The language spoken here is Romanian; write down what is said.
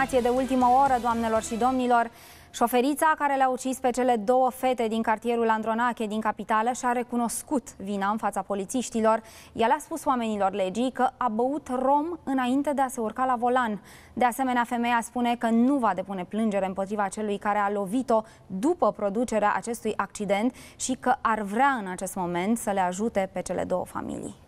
informație de ultimă oră, doamnelor și domnilor. Șoferița care le-a ucis pe cele două fete din cartierul Andronache din capitală și-a recunoscut vina în fața polițiștilor. El a spus oamenilor legii că a băut rom înainte de a se urca la volan. De asemenea, femeia spune că nu va depune plângere împotriva celui care a lovit-o după producerea acestui accident și că ar vrea în acest moment să le ajute pe cele două familii.